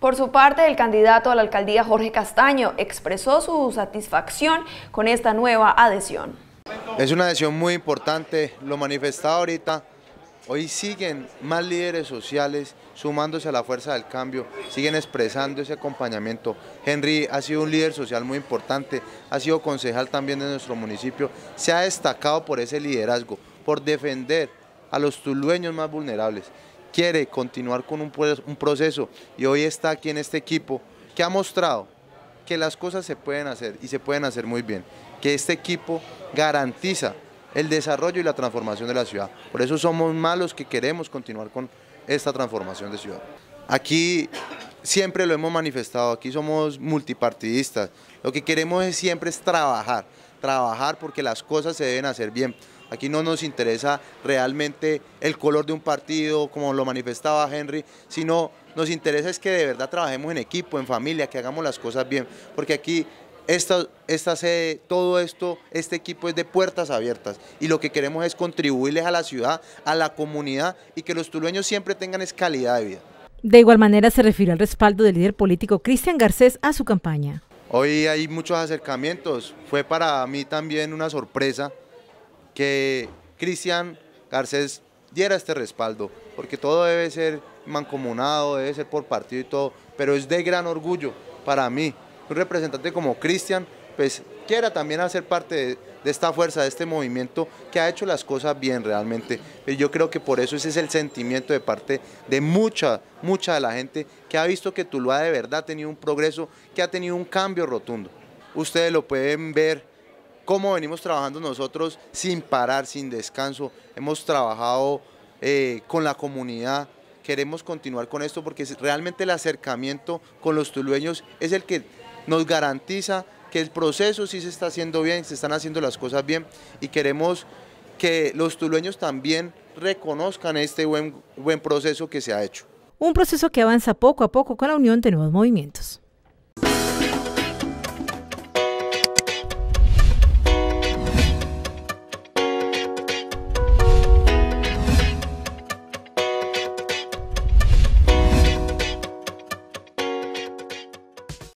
Por su parte, el candidato a la alcaldía Jorge Castaño expresó su satisfacción con esta nueva adhesión. Es una adhesión muy importante, lo manifestado ahorita. Hoy siguen más líderes sociales sumándose a la fuerza del cambio, siguen expresando ese acompañamiento. Henry ha sido un líder social muy importante, ha sido concejal también de nuestro municipio, se ha destacado por ese liderazgo, por defender a los tulueños más vulnerables quiere continuar con un, proceso y hoy está aquí en este equipo que ha mostrado que las cosas se pueden hacer y se pueden hacer muy bien, que este equipo garantiza el desarrollo y la transformación de la ciudad. Por eso somos malos que queremos continuar con esta transformación de ciudad. Aquí siempre lo hemos manifestado, aquí somos multipartidistas. Lo que queremos es siempre es trabajar, trabajar porque las cosas se deben hacer bien. Aquí no nos interesa realmente el color de un partido, como lo manifestaba Henry, sino nos interesa es que de verdad trabajemos en equipo, en familia, que hagamos las cosas bien, porque aquí esta, esta sede, todo esto, este equipo es de puertas abiertas y lo que queremos es contribuirles a la ciudad, a la comunidad y que los tulueños siempre tengan es calidad de vida. De igual manera se refirió al respaldo del líder político Cristian Garcés a su campaña. Hoy hay muchos acercamientos, fue para mí también una sorpresa que Cristian Garcés diera este respaldo, porque todo debe ser mancomunado, debe ser por partido y todo, pero es de gran orgullo para mí, un representante como Cristian, pues quiera también hacer parte de, esta fuerza, de este movimiento que ha hecho las cosas bien realmente. Y yo creo que por eso ese es el sentimiento de parte de mucha, mucha de la gente que ha visto que Tuluá de verdad ha tenido un progreso, que ha tenido un cambio rotundo. Ustedes lo pueden ver cómo venimos trabajando nosotros sin parar, sin descanso. Hemos trabajado eh, con la comunidad, queremos continuar con esto porque realmente el acercamiento con los tulueños es el que nos garantiza que el proceso sí se está haciendo bien, se están haciendo las cosas bien y queremos que los tulueños también reconozcan este buen, buen proceso que se ha hecho. Un proceso que avanza poco a poco con la unión de nuevos movimientos.